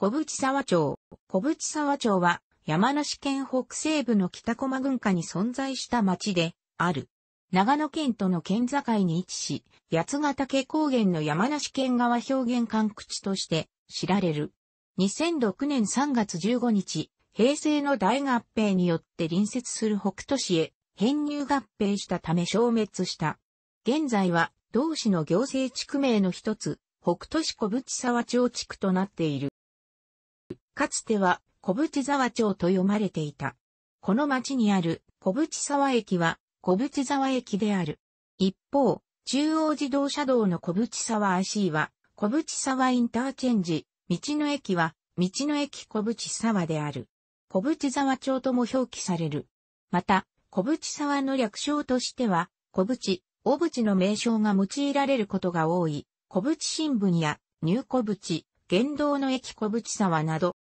小淵沢町。小淵沢町は山梨県北西部の北駒群下に存在した町である。長野県との県境に位置し、八ヶ岳高原の山梨県側表現管区地として知られる。2006年3月15日、平成の大合併によって隣接する北都市へ編入合併したため消滅した。現在は同市の行政地区名の一つ、北都市小淵沢町地区となっている。かつては小淵沢町と読まれていた。この町にある小淵沢駅は小淵沢駅である。一方、中央自動車道の小淵沢 IC は小淵沢インターチェンジ、道の駅は道の駅小淵沢である。小淵沢町とも表記される。また、小淵沢の略称としては、小淵、小淵の名称が用いられることが多い、小淵新聞や、入小淵、原動の駅小淵沢など、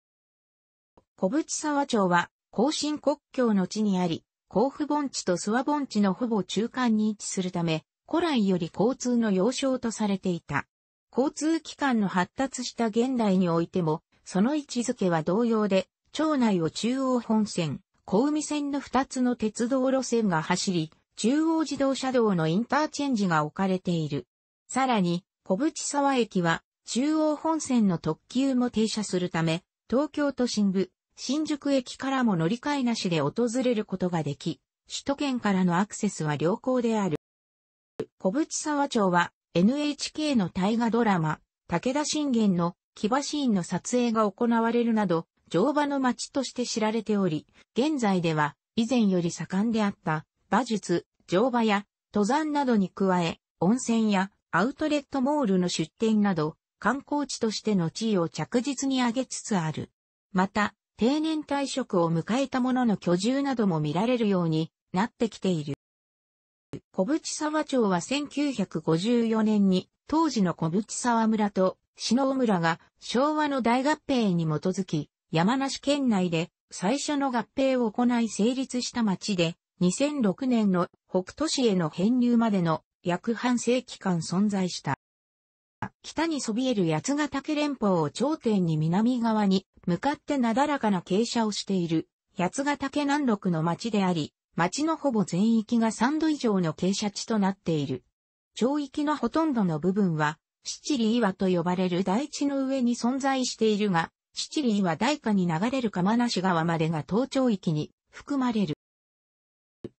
小淵沢町は、甲信国境の地にあり、甲府盆地と諏訪盆地のほぼ中間に位置するため、古来より交通の要衝とされていた。交通機関の発達した現代においても、その位置づけは同様で、町内を中央本線、小海線の2つの鉄道路線が走り、中央自動車道のインターチェンジが置かれている。さらに、小淵沢駅は、中央本線の特急も停車するため、東京都心部、新宿駅からも乗り換えなしで訪れることができ、首都圏からのアクセスは良好である。小淵沢町は NHK の大河ドラマ、武田信玄の騎馬シーンの撮影が行われるなど、乗馬の町として知られており、現在では以前より盛んであった馬術、乗馬や登山などに加え、温泉やアウトレットモールの出店など、観光地としての地位を着実に上げつつある。また、定年退職を迎えた者の居住なども見られるようになってきている。小淵沢町は1954年に当時の小淵沢村と篠尾村が昭和の大合併に基づき山梨県内で最初の合併を行い成立した町で2006年の北都市への編入までの約半世紀間存在した。北にそびえる八ヶ岳連峰を頂点に南側に、向かってなだらかな傾斜をしている、八ヶ岳南麓の町であり、町のほぼ全域が3度以上の傾斜地となっている。町域のほとんどの部分は、七里岩と呼ばれる大地の上に存在しているが、七里岩大下に流れる釜無川までが東町域に含まれる。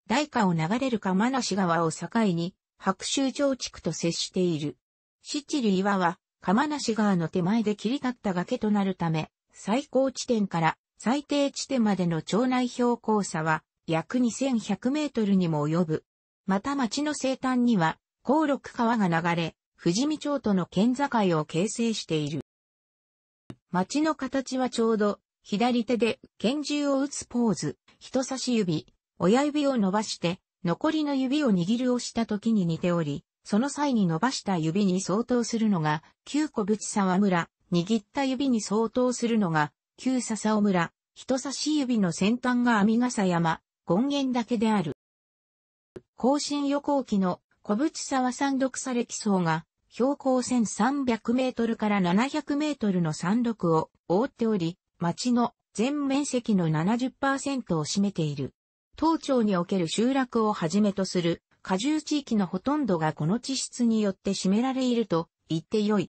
大下を流れる釜無川を境に、白州町地区と接している。シチリ岩は、釜梨川の手前で切り立った崖となるため、最高地点から最低地点までの町内標高差は約2100メートルにも及ぶ。また町の西端には、高六川が流れ、富士見町との県境を形成している。町の形はちょうど、左手で拳銃を撃つポーズ、人差し指、親指を伸ばして、残りの指を握るをした時に似ており、その際に伸ばした指に相当するのが、旧小淵沢村、握った指に相当するのが、旧笹尾村、人差し指の先端が網笠山、権現岳である。更新予行期の小淵沢山麓され基層が、標高1300メートルから700メートルの山麓を覆っており、町の全面積の70%を占めている。当町における集落をはじめとする下重地域のほとんどがこの地質によって占められいると言ってよい。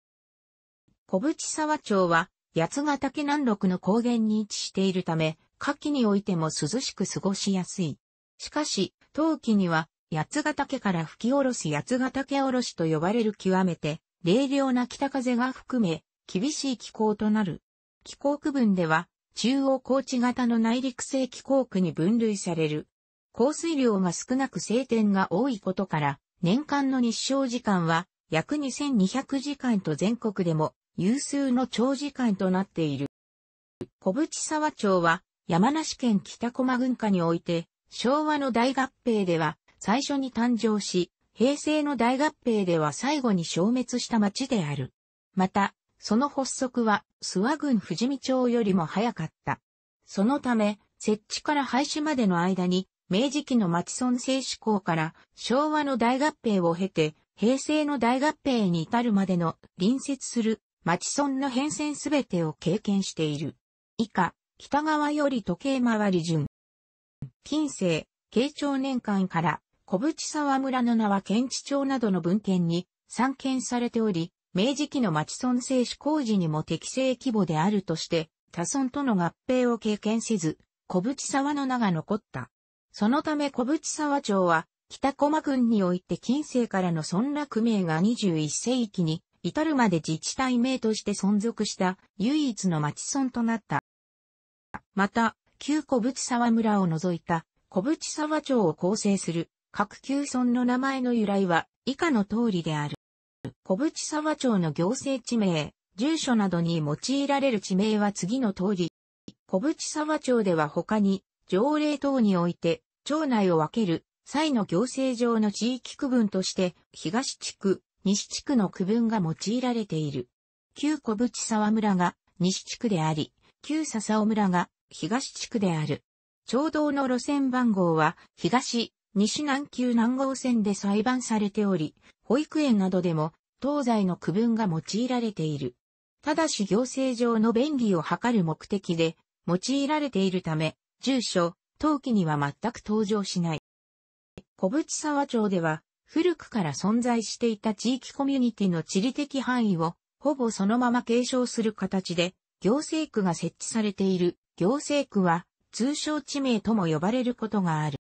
小淵沢町は八ヶ岳南麓の高原に位置しているため、夏季においても涼しく過ごしやすい。しかし、冬季には八ヶ岳から吹き下ろす八ヶ岳下ろしと呼ばれる極めて冷涼な北風が含め、厳しい気候となる。気候区分では、中央高地型の内陸性気候区に分類される降水量が少なく晴天が多いことから、年間の日照時間は約2200時間と全国でも有数の長時間となっている。小淵沢町は山梨県北駒群下において昭和の大合併では最初に誕生し、平成の大合併では最後に消滅した町である。また、その発足は諏訪郡富士見町よりも早かった。そのため、設置から廃止までの間に明治期の町村制志工から昭和の大合併を経て、平成の大合併に至るまでの隣接する町村の変遷すべてを経験している。以下、北側より時計回り順。近世、慶長年間から小淵沢村の名は県知町などの文献に散見されており、明治期の町村制施工時にも適正規模であるとして、他村との合併を経験せず、小淵沢の名が残った。そのため小淵沢町は、北駒郡において近世からの村落名が21世紀に至るまで自治体名として存続した唯一の町村となった。また、旧小淵沢村を除いた小淵沢町を構成する各旧村の名前の由来は以下の通りである。小淵沢町の行政地名、住所などに用いられる地名は次の通り。小淵沢町では他に条例等において、町内を分ける際の行政上の地域区分として、東地区、西地区の区分が用いられている。旧小淵沢村が西地区であり、旧笹尾村が東地区である。町道の路線番号は、東、西南急南号線で裁判されており、保育園などでも東西の区分が用いられている。ただし行政上の便利を図る目的で用いられているため、住所、陶器には全く登場しない。小淵沢町では、古くから存在していた地域コミュニティの地理的範囲を、ほぼそのまま継承する形で、行政区が設置されている、行政区は、通称地名とも呼ばれることがある。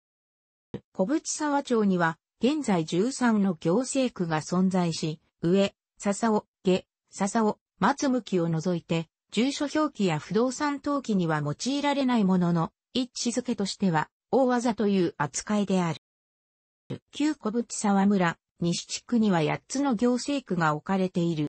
小淵沢町には、現在13の行政区が存在し、上、笹尾、下、笹尾、松向きを除いて、住所表記や不動産登記には用いられないものの、一致づけとしては、大技という扱いである。旧小淵沢村、西地区には8つの行政区が置かれている。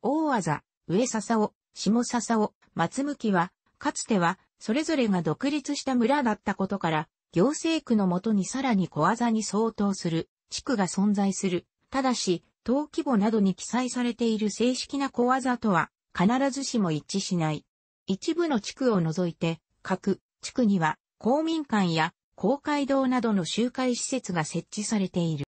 大技、上笹尾、下笹尾、松向は、かつては、それぞれが独立した村だったことから、行政区のもとにさらに小技に相当する地区が存在する。ただし、登記簿などに記載されている正式な小技とは必ずしも一致しない。一部の地区を除いて、各地区には公民館や公会堂などの集会施設が設置されている。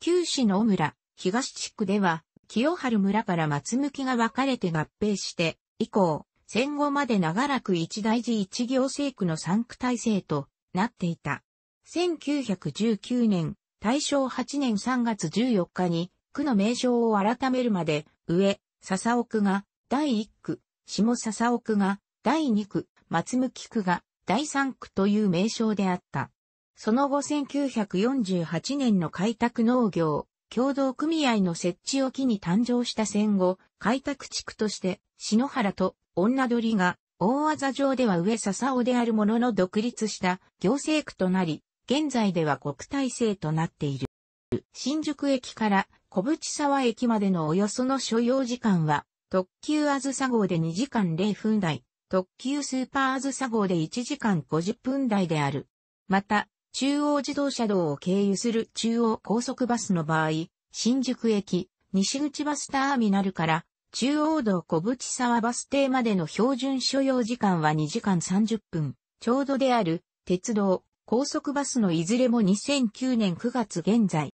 旧市の村、東地区では、清春村から松向きが分かれて合併して、以降、戦後まで長らく一大寺一行政区の三区体制となっていた。1919年、大正8年3月14日に、区の名称を改めるまで、上、笹奥が第1区、下笹奥が第2区、松向区が第三区という名称であった。その後1948年の開拓農業、共同組合の設置を機に誕生した戦後、開拓地区として、篠原と女鳥が、大技上では上笹尾であるものの独立した行政区となり、現在では国体制となっている。新宿駅から小淵沢駅までのおよその所要時間は、特急あずさ号で2時間0分台、特急スーパーズサ号で1時間50分台である。また、中央自動車道を経由する中央高速バスの場合、新宿駅、西口バスターミナルから中央道小淵沢バス停までの標準所要時間は2時間30分、ちょうどである、鉄道、高速バスのいずれも2009年9月現在。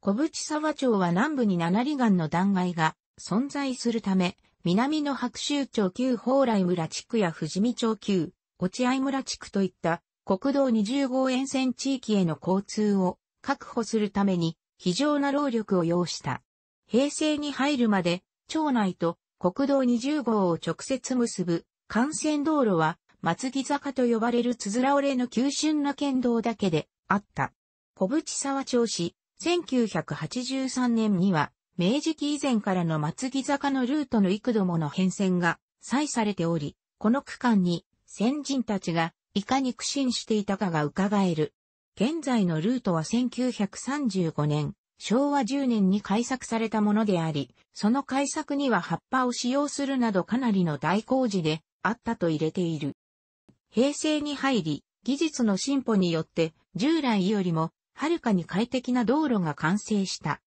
小淵沢町は南部に七里岩の断崖が存在するため、南の白州町旧蓬莱村地区や富士見町旧、落合村地区といった国道20号沿線地域への交通を確保するために非常な労力を要した。平成に入るまで町内と国道20号を直接結ぶ幹線道路は松木坂と呼ばれるつづら折れの急峻な県道だけであった。小淵沢町市、1983年には明治期以前からの松木坂のルートの幾度もの変遷が、採されており、この区間に、先人たちが、いかに苦心していたかが伺える。現在のルートは1935年、昭和10年に改作されたものであり、その改作には葉っぱを使用するなどかなりの大工事であったと入れている。平成に入り、技術の進歩によって従来よりもはるかに快適な道路が完成した。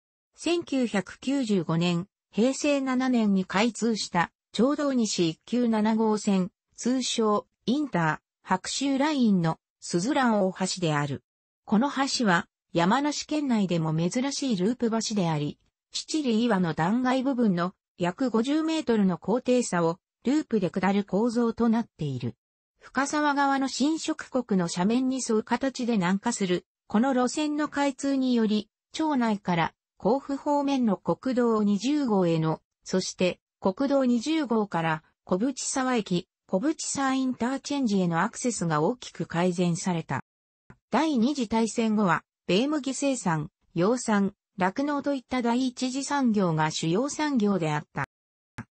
1995年、平成7年に開通した、長道西1級7号線、通称、インター、白州ラインの、鈴蘭大橋である。この橋は、山梨県内でも珍しいループ橋であり、七里岩の断崖部分の約50メートルの高低差をループで下る構造となっている。深沢側の新植国の斜面に沿う形で南下する、この路線の開通により、町内から甲府方面の国道20号への、そして国道20号から小淵沢駅、小淵沢インターチェンジへのアクセスが大きく改善された。第二次大戦後は、米麦生産、養蚕、酪農といった第一次産業が主要産業であった。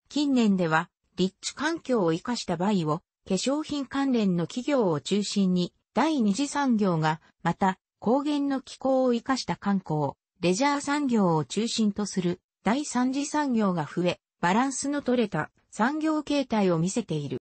近年では、立地環境を活かしたバイを、化粧品関連の企業を中心に、第二次産業が、また、高原の気候を活かした観光、レジャー産業を中心とする第三次産業が増え、バランスの取れた産業形態を見せている。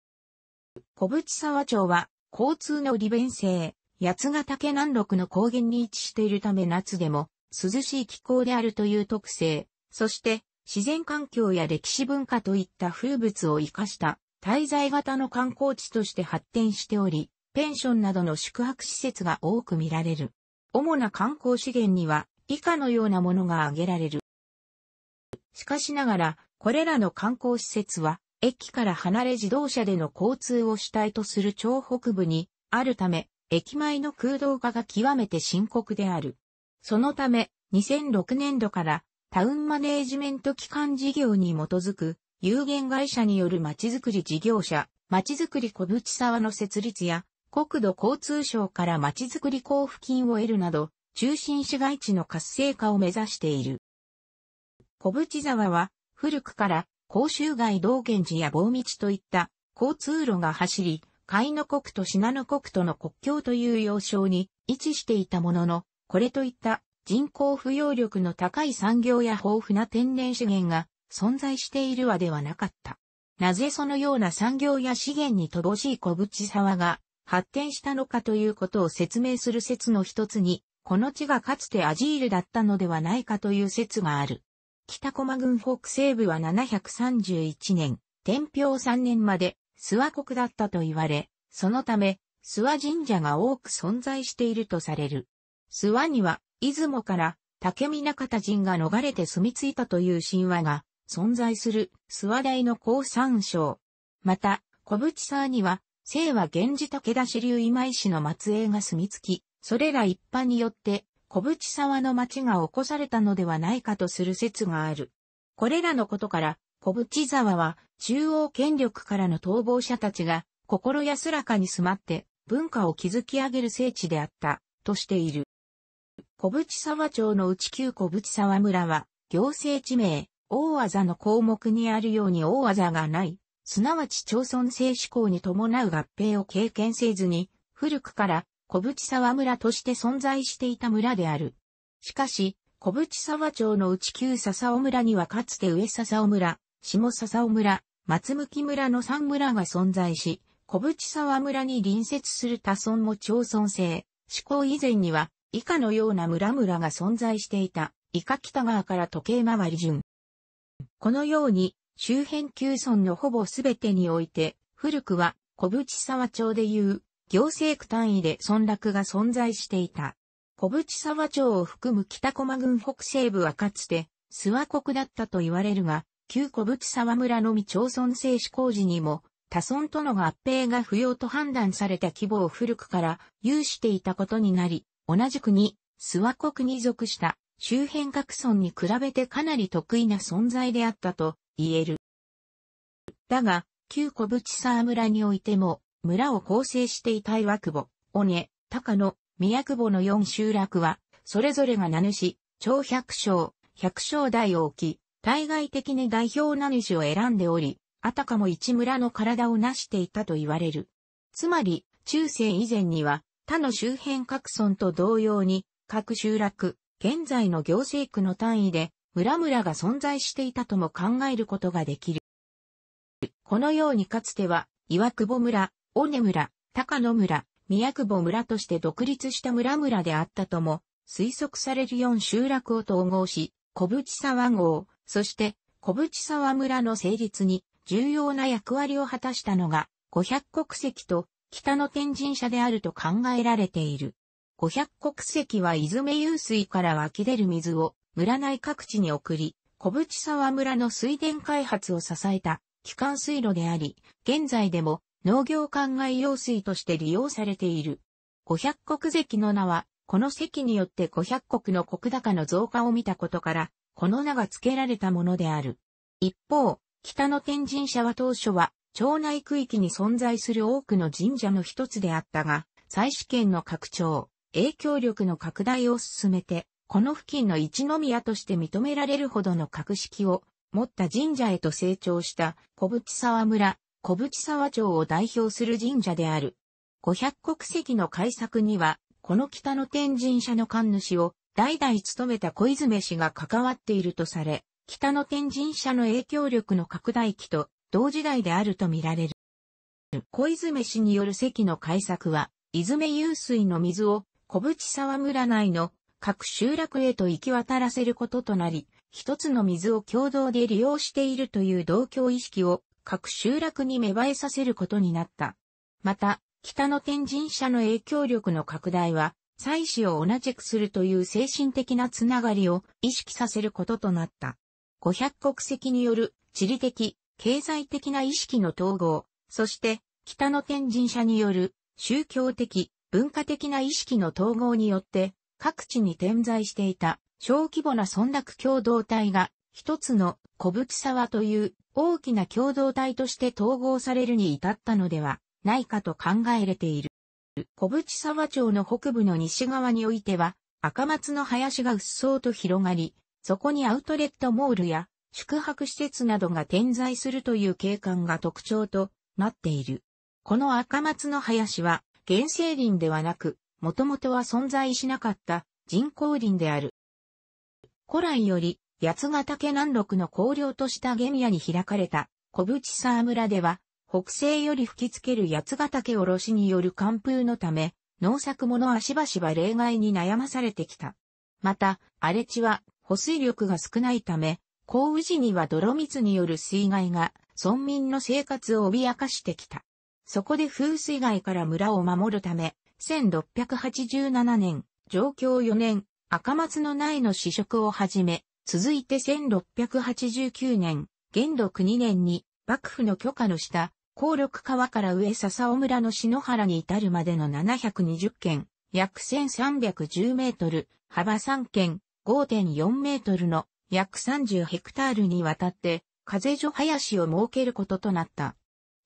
小淵沢町は交通の利便性、八ヶ岳南麓の高原に位置しているため夏でも涼しい気候であるという特性、そして自然環境や歴史文化といった風物を活かした滞在型の観光地として発展しており、ペンションなどの宿泊施設が多く見られる。主な観光資源には以下のようなものが挙げられる。しかしながら、これらの観光施設は、駅から離れ自動車での交通を主体とする町北部にあるため、駅前の空洞化が極めて深刻である。そのため、2006年度からタウンマネージメント機関事業に基づく有限会社によるまちづくり事業者、まちづくり小淵沢の設立や、国土交通省からまちづくり交付金を得るなど、中心市街地の活性化を目指している。小淵沢は、古くから、甲州街道源寺や棒道といった、交通路が走り、甲の国と信濃国との国境という要衝に位置していたものの、これといった人口不要力の高い産業や豊富な天然資源が存在しているわではなかった。なぜそのような産業や資源に乏しい小淵沢が発展したのかということを説明する説の一つにこの地がかつてアジールだったのではないかという説がある。北駒郡北西部は731年、天平3年まで諏訪国だったと言われ、そのため諏訪神社が多く存在しているとされる。諏訪には出雲から竹見中田人が逃れて住み着いたという神話が存在する諏訪大の高山省。また、小淵沢には、清和源氏武田支流今井氏の末裔が住み着き、それら一般によって、小淵沢の町が起こされたのではないかとする説がある。これらのことから、小淵沢は中央権力からの逃亡者たちが心安らかに住まって文化を築き上げる聖地であったとしている。小淵沢町の内旧小淵沢村は行政地名、大技の項目にあるように大技がない、すなわち町村制施行に伴う合併を経験せずに、古くから小淵沢村として存在していた村である。しかし、小淵沢町の内旧笹尾村にはかつて上笹尾村、下笹尾村、松向村の三村が存在し、小淵沢村に隣接する他村も町村制、施行以前には、以下のような村々が存在していた、以下北側から時計回り順。このように、周辺旧村のほぼすべてにおいて、古くは小淵沢町でいう行政区単位で村落が存在していた。小淵沢町を含む北駒郡北西部はかつて、諏訪国だったと言われるが、旧小淵沢村のみ町村制施工時にも、他村との合併が不要と判断された規模を古くから有していたことになり、同じくに諏訪国に属した周辺各村に比べてかなり得意な存在であったと言える。だが、旧小淵沢村においても、村を構成していた岩久保、尾根、高野、宮久保の4集落は、それぞれが名主、長百姓、百姓代を置き、対外的に代表名主を選んでおり、あたかも一村の体を成していたと言われる。つまり、中世以前には、他の周辺各村と同様に、各集落、現在の行政区の単位で、村々が存在していたとも考えることができる。このようにかつては、岩久保村、尾根村、高野村、宮久保村として独立した村々であったとも、推測される4集落を統合し、小淵沢号、そして小淵沢村の成立に重要な役割を果たしたのが、五百国籍と北の天神社であると考えられている。五百国籍は出雲湧水から湧き出る水を村内各地に送り、小淵沢村の水田開発を支えた基幹水路であり、現在でも農業灌漑用水として利用されている。五百石関の名は、この石によって五百石の石高の増加を見たことから、この名が付けられたものである。一方、北の天神社は当初は、町内区域に存在する多くの神社の一つであったが、再試験の拡張、影響力の拡大を進めて、この付近の一宮として認められるほどの格式を持った神社へと成長した小淵沢村、小淵沢町を代表する神社である。五百国籍の改作には、この北の天神社の神主を代々務めた小泉氏が関わっているとされ、北の天神社の影響力の拡大期と同時代であると見られる。小泉氏による席の改作は、泉湧水の水を小淵沢村内の各集落へと行き渡らせることとなり、一つの水を共同で利用しているという同居意識を各集落に芽生えさせることになった。また、北の天神社の影響力の拡大は、祭祀を同じくするという精神的なつながりを意識させることとなった。500国籍による地理的、経済的な意識の統合、そして北の天神社による宗教的、文化的な意識の統合によって各地に点在していた小規模な村落共同体が一つの小淵沢という大きな共同体として統合されるに至ったのではないかと考えれている。小淵沢町の北部の西側においては赤松の林がうっそうと広がり、そこにアウトレットモールや宿泊施設などが点在するという景観が特徴となっている。この赤松の林は原生林ではなく、もともとは存在しなかった人工林である。古来より八ヶ岳南麓の荒涼とした原野に開かれた小淵沢村では、北西より吹きつける八ヶ岳おろしによる寒風のため、農作物はしばしば例外に悩まされてきた。また、荒れ地は保水力が少ないため、降雨時には泥水による水害が村民の生活を脅かしてきた。そこで風水害から村を守るため、1687年、上京4年、赤松の苗の試食をはじめ、続いて1689年、元禄2年に幕府の許可の下、高緑川から上笹尾村の篠原に至るまでの720件、約1310メートル、幅3件、5.4メートルの約30ヘクタールにわたって、風所林を設けることとなった。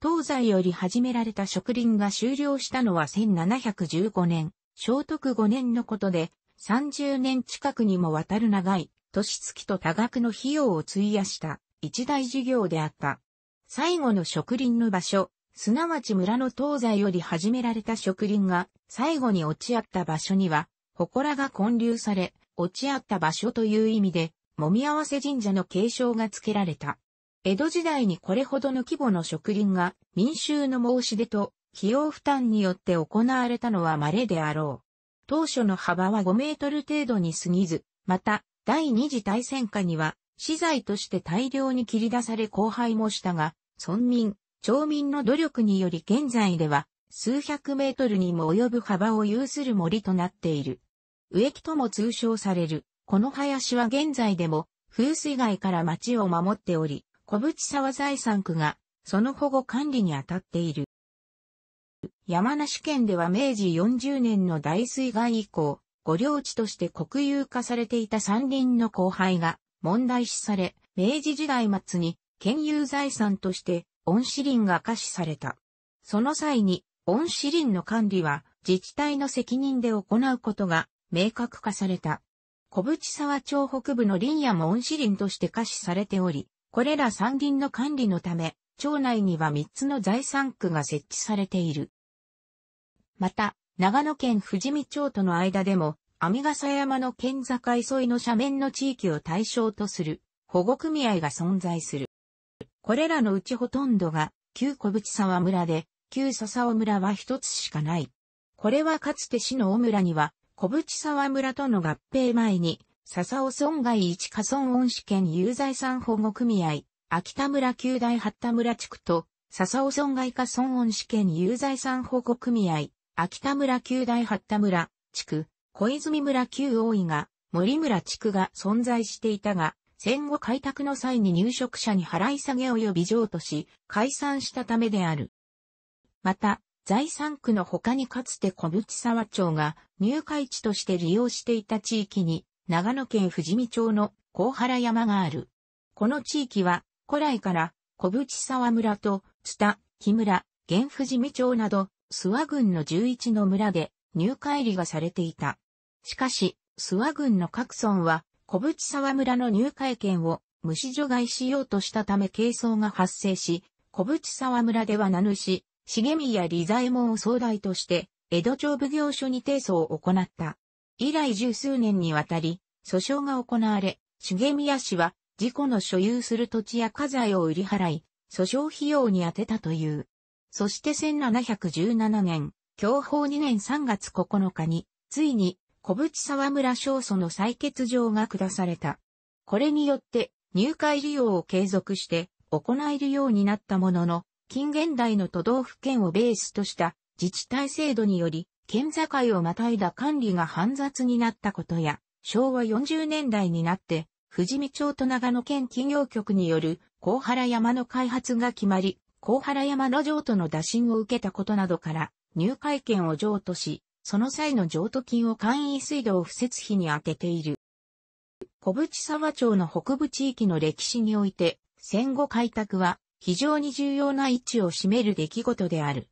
東西より始められた植林が終了したのは1715年、聖徳5年のことで、30年近くにもわたる長い年月と多額の費用を費やした一大事業であった。最後の植林の場所、すなわち村の東西より始められた植林が最後に落ち合った場所には、祠が建立され、落ち合った場所という意味で、もみ合わせ神社の継承が付けられた。江戸時代にこれほどの規模の植林が民衆の申し出と費用負担によって行われたのは稀であろう。当初の幅は5メートル程度に過ぎず、また、第二次大戦下には、資材として大量に切り出され荒廃もしたが、村民、町民の努力により現在では、数百メートルにも及ぶ幅を有する森となっている。植木とも通称される、この林は現在でも、風水害から町を守っており、小淵沢財産区が、その保護管理に当たっている。山梨県では明治40年の大水害以降、御領地として国有化されていた山林の荒廃が問題視され、明治時代末に県有財産として恩師林が可視された。その際に恩師林の管理は自治体の責任で行うことが明確化された。小淵沢町北部の林野も恩師林として可視されており、これら山林の管理のため、町内には3つの財産区が設置されている。また、長野県富士見町との間でも、網笠山の県境沿いの斜面の地域を対象とする保護組合が存在する。これらのうちほとんどが旧小淵沢村で、旧笹尾村は一つしかない。これはかつて市の尾村には、小淵沢村との合併前に、笹尾村外一家村恩試県有財産保護組合、秋田村旧大八田村地区と、笹尾村外家村恩試県有財産保護組合、秋田村旧大八田村地区、小泉村旧大井が、森村地区が存在していたが、戦後開拓の際に入植者に払い下げ及び譲渡し、解散したためである。また、財産区の他にかつて小淵沢町が入会地として利用していた地域に、長野県富士見町の高原山がある。この地域は、古来から小淵沢村と、津田、木村、現富士見町など、諏訪郡の11の村で入会理がされていた。しかし、諏訪郡の各村は小淵沢村の入会権を無視除外しようとしたため軽装が発生し、小淵沢村では名主、茂宮利左衛門を総代として、江戸町奉行所に提訴を行った。以来十数年にわたり、訴訟が行われ、茂宮氏は、自己の所有する土地や家財を売り払い、訴訟費用に充てたという。そして1717年、享保2年3月9日に、ついに、小淵沢村勝訴の採決状が下された。これによって、入会利用を継続して行えるようになったものの、近現代の都道府県をベースとした自治体制度により、県境をまたいだ管理が煩雑になったことや、昭和40年代になって、富士見町と長野県企業局による高原山の開発が決まり、高原山の譲渡の打診を受けたことなどから、入会券を譲渡し、その際の譲渡金を簡易水道不設費に充てている。小淵沢町の北部地域の歴史において、戦後開拓は非常に重要な位置を占める出来事である。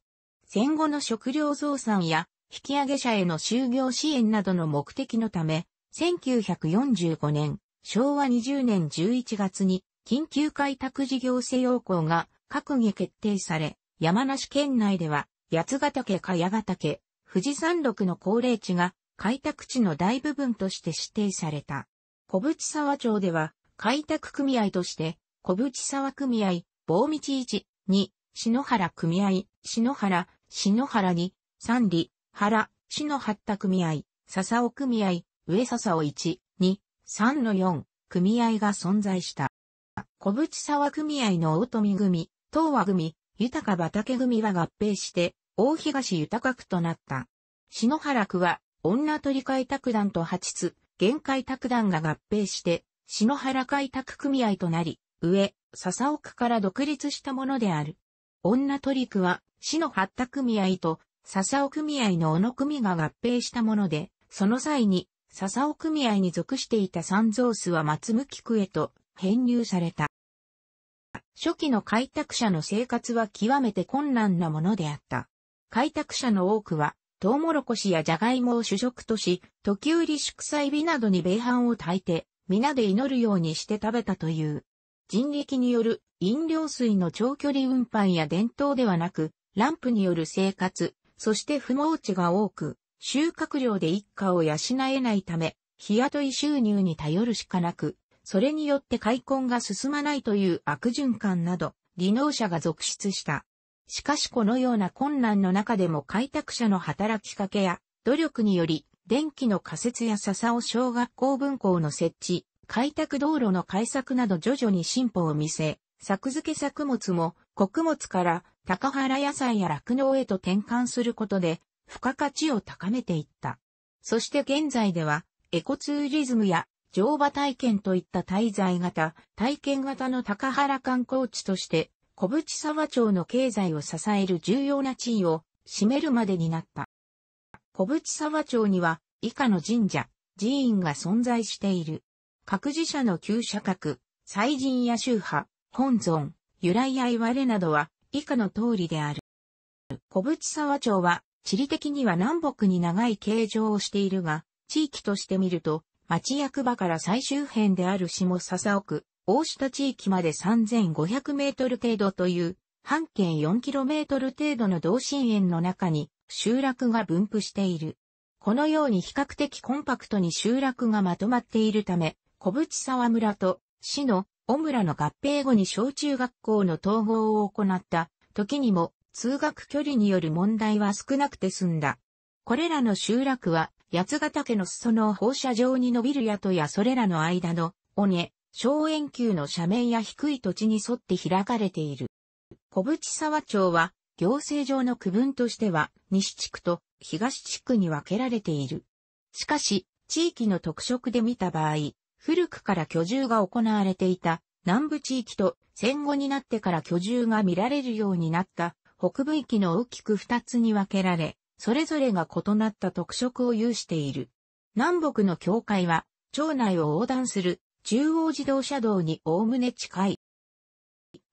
戦後の食料増産や引き上げ者への就業支援などの目的のため、1945年、昭和20年11月に緊急開拓事業施用項が閣議決定され、山梨県内では、八ヶ岳か八ヶ岳、富士山麓の高齢地が開拓地の大部分として指定された。小淵沢町では、開拓組合として、小淵沢組合、棒道1、2、篠原組合、篠原、篠原2、三里、原、篠八田組合、笹尾組合、上笹尾1、2、3の4組合が存在した。小淵沢組合の大富組、東和組、豊畑組は合併して、大東豊区となった。篠原区は、女取開拓団と八津、玄海拓団が合併して、篠原開拓組合となり、上、笹区から独立したものである。女取区は、篠八田組合と、笹尾組合の小野組が合併したもので、その際に、笹尾組合に属していた三蔵巣は松向区へと編入された。初期の開拓者の生活は極めて困難なものであった。開拓者の多くは、トウモロコシやジャガイモを主食とし、時折祝祭日などに米飯を炊いて、皆で祈るようにして食べたという。人力による飲料水の長距離運搬や伝統ではなく、ランプによる生活、そして不毛地が多く、収穫量で一家を養えないため、日雇い収入に頼るしかなく、それによって開墾が進まないという悪循環など、技能者が続出した。しかしこのような困難の中でも開拓者の働きかけや努力により、電気の仮設や笹尾小学校分校の設置、開拓道路の開削など徐々に進歩を見せ、作付け作物も穀物から高原野菜や酪農へと転換することで、付加価値を高めていった。そして現在では、エコツーリズムや乗馬体験といった滞在型、体験型の高原観光地として、小淵沢町の経済を支える重要な地位を占めるまでになった。小淵沢町には以下の神社、寺院が存在している。各自社の旧社格、祭神や宗派、本尊、由来や言われなどは以下の通りである。小淵沢町は地理的には南北に長い形状をしているが、地域として見ると町役場から最終辺である下笹奥、大下地域まで3500メートル程度という、半径4キロメートル程度の同心円の中に集落が分布している。このように比較的コンパクトに集落がまとまっているため、小淵沢村と市の小村の合併後に小中学校の統合を行った時にも通学距離による問題は少なくて済んだ。これらの集落は八ヶ岳の裾の放射状に伸びる宿やそれらの間の、尾根、小円球の斜面や低い土地に沿って開かれている。小淵沢町は、行政上の区分としては、西地区と東地区に分けられている。しかし、地域の特色で見た場合、古くから居住が行われていた南部地域と戦後になってから居住が見られるようになった北部域の大きく二つに分けられ、それぞれが異なった特色を有している。南北の境界は、町内を横断する中央自動車道におおむね近い。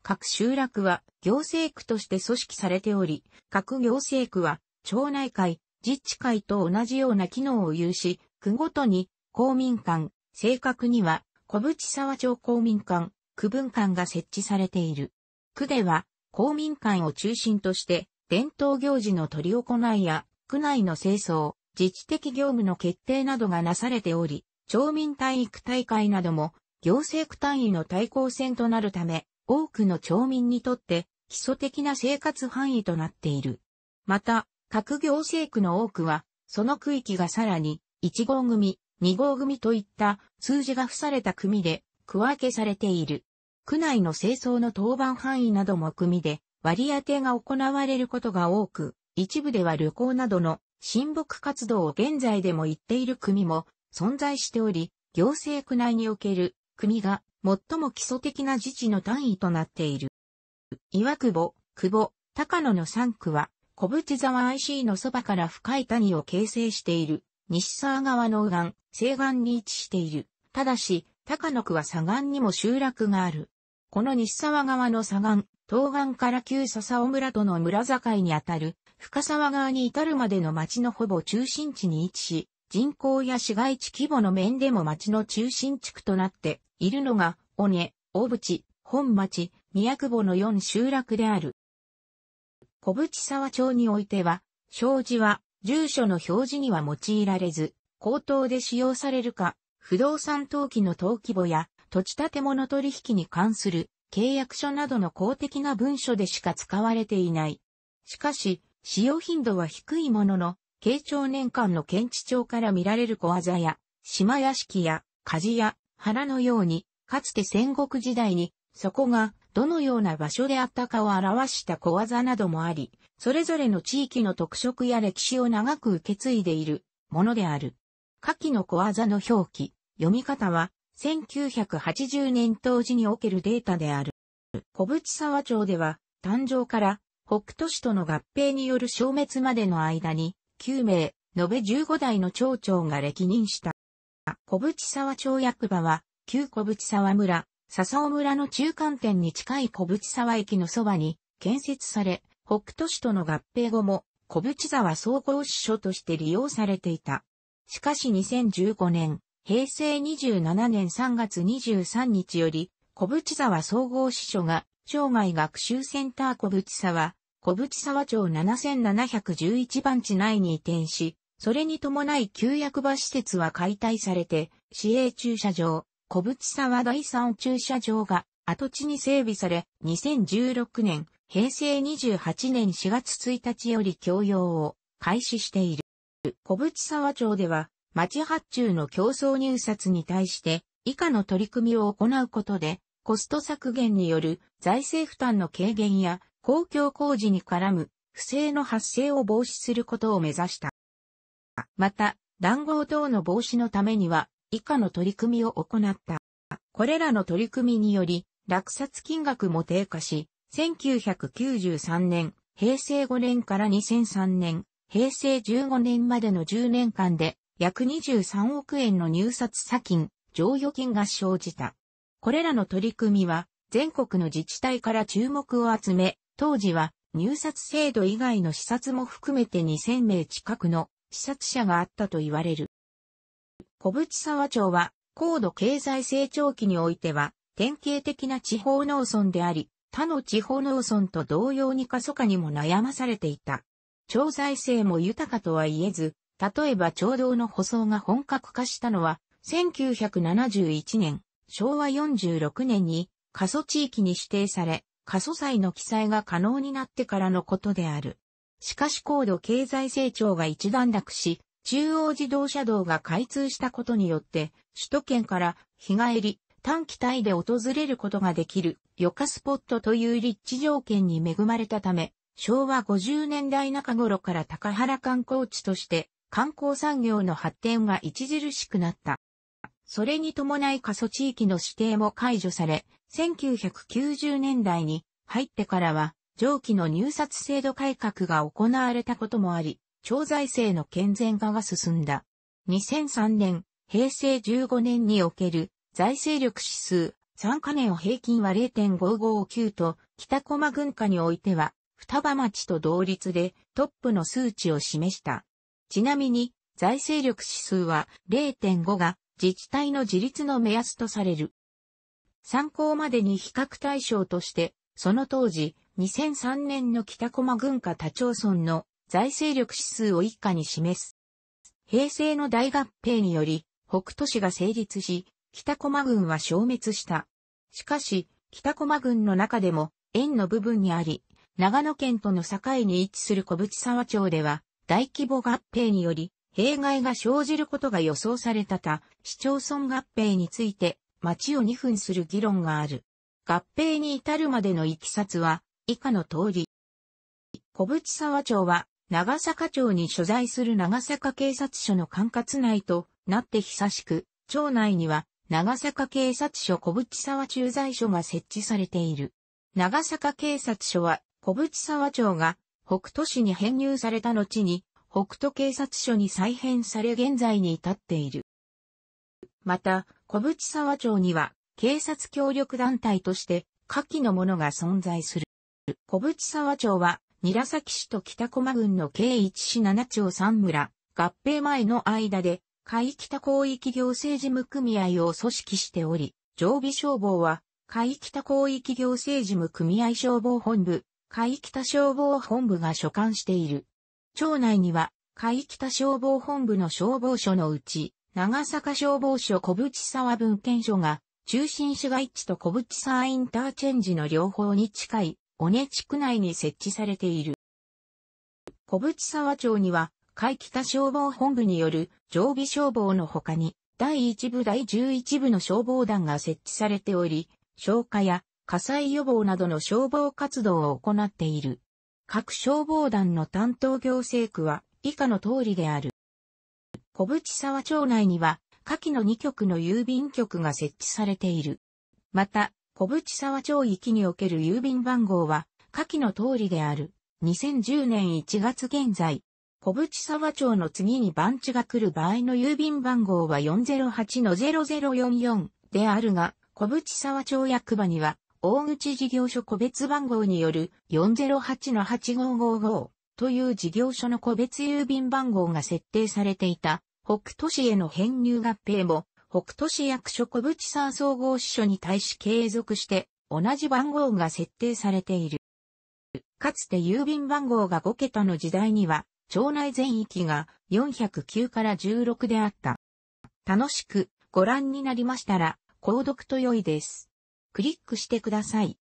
各集落は行政区として組織されており、各行政区は町内会、自治会と同じような機能を有し、区ごとに公民館、正確には小淵沢町公民館、区分館が設置されている。区では公民館を中心として伝統行事の取り行いや、区内の清掃、自治的業務の決定などがなされており、町民体育大会なども、行政区単位の対抗戦となるため、多くの町民にとって基礎的な生活範囲となっている。また、各行政区の多くは、その区域がさらに、1号組、2号組といった数字が付された組で区分けされている。区内の清掃の当番範囲なども組で割り当てが行われることが多く、一部では旅行などの親睦活動を現在でも言っている組も存在しており、行政区内における組が最も基礎的な自治の単位となっている。岩久保、久保、高野の3区は、小淵沢 IC のそばから深い谷を形成している、西沢川の岸、西岸に位置している。ただし、高野区は左岸にも集落がある。この西沢川の左岸、東岸から旧笹尾村との村境にあたる深沢川に至るまでの町のほぼ中心地に位置し、人口や市街地規模の面でも町の中心地区となっているのが、尾根、小淵、本町、宮久保の4集落である。小淵沢町においては、障子は住所の表示には用いられず、口頭で使用されるか、不動産登記の登記簿や土地建物取引に関する契約書などの公的な文書でしか使われていない。しかし、使用頻度は低いものの、慶長年間の検地帳から見られる小技や、島屋敷や、鍛冶や、原のように、かつて戦国時代に、そこがどのような場所であったかを表した小技などもあり、それぞれの地域の特色や歴史を長く受け継いでいるものである。下記の小技の表記、読み方は1980年当時におけるデータである。小淵沢町では、誕生から北斗市との合併による消滅までの間に、9名、延べ15代の町長が歴任した。小淵沢町役場は、旧小淵沢村、笹尾村の中間点に近い小淵沢駅のそばに建設され、北斗市との合併後も小淵沢総合支所として利用されていた。しかし2015年、平成27年3月23日より、小淵沢総合支所が、生涯学習センター小淵沢、小淵沢町7711番地内に移転し、それに伴い旧役場施設は解体されて、市営駐車場、小淵沢第三駐車場が跡地に整備され、2016年、平成28年4月1日より供用を開始している。小淵沢町では、町発注の競争入札に対して以下の取り組みを行うことで、コスト削減による財政負担の軽減や公共工事に絡む不正の発生を防止することを目指した。また、談合等の防止のためには以下の取り組みを行った。これらの取り組みにより、落札金額も低下し、1993年、平成5年から2003年、平成15年までの10年間で約23億円の入札査金、剰余金が生じた。これらの取り組みは、全国の自治体から注目を集め、当時は入札制度以外の視察も含めて2000名近くの視察者があったと言われる。小淵沢町は高度経済成長期においては典型的な地方農村であり、他の地方農村と同様に過疎化にも悩まされていた。超財政も豊かとは言えず、例えば町道の舗装が本格化したのは、1971年、昭和46年に、過疎地域に指定され、過疎債の記載が可能になってからのことである。しかし高度経済成長が一段落し、中央自動車道が開通したことによって、首都圏から日帰り、短期帯で訪れることができる、余暇スポットという立地条件に恵まれたため、昭和50年代中頃から高原観光地として観光産業の発展は著しくなった。それに伴い過疎地域の指定も解除され、1990年代に入ってからは、上記の入札制度改革が行われたこともあり、超財政の健全化が進んだ。2003年、平成15年における財政力指数3カ年を平均は0.559と、北駒軍下においては、双葉町と同率でトップの数値を示した。ちなみに、財政力指数は0.5が自治体の自立の目安とされる。参考までに比較対象として、その当時、2003年の北駒郡下多町村の財政力指数を一下に示す。平成の大合併により、北都市が成立し、北駒郡は消滅した。しかし、北駒郡の中でも、円の部分にあり、長野県との境に位置する小淵沢町では、大規模合併により、弊害が生じることが予想された他、市町村合併について、町を2分する議論がある。合併に至るまでの行きさつは、以下の通り。小淵沢町は、長坂町に所在する長坂警察署の管轄内となって久しく、町内には、長坂警察署小淵沢駐在所が設置されている。長坂警察署は、小淵沢町が北斗市に編入された後に、北斗警察署に再編され現在に至っている。また、小淵沢町には、警察協力団体として、下記のものが存在する。小淵沢町は、韮崎市と北駒郡の計1市7町3村、合併前の間で、海北広域行政事務組合を組織しており、常備消防は、海北広域行政事務組合消防本部、海北消防本部が所管している。町内には、海北消防本部の消防署のうち、長坂消防署小淵沢文献所が、中心市街地と小淵沢インターチェンジの両方に近い、尾根地区内に設置されている。小淵沢町には、海北消防本部による常備消防の他に、第1部第11部の消防団が設置されており、消火や火災予防などの消防活動を行っている。各消防団の担当行政区は以下の通りである。小淵沢町内には、下記の2局の郵便局が設置されている。また、小淵沢町域における郵便番号は、下記の通りである。2010年1月現在、小淵沢町の次に番地が来る場合の郵便番号は408-0044であるが、小淵沢町役場には大口事業所個別番号による408-8555という事業所の個別郵便番号が設定されていた北都市への編入合併も北都市役所小淵山総合支所に対し継続して同じ番号が設定されている。かつて郵便番号が5桁の時代には町内全域が409から16であった。楽しくご覧になりましたら、購読と良いです。クリックしてください。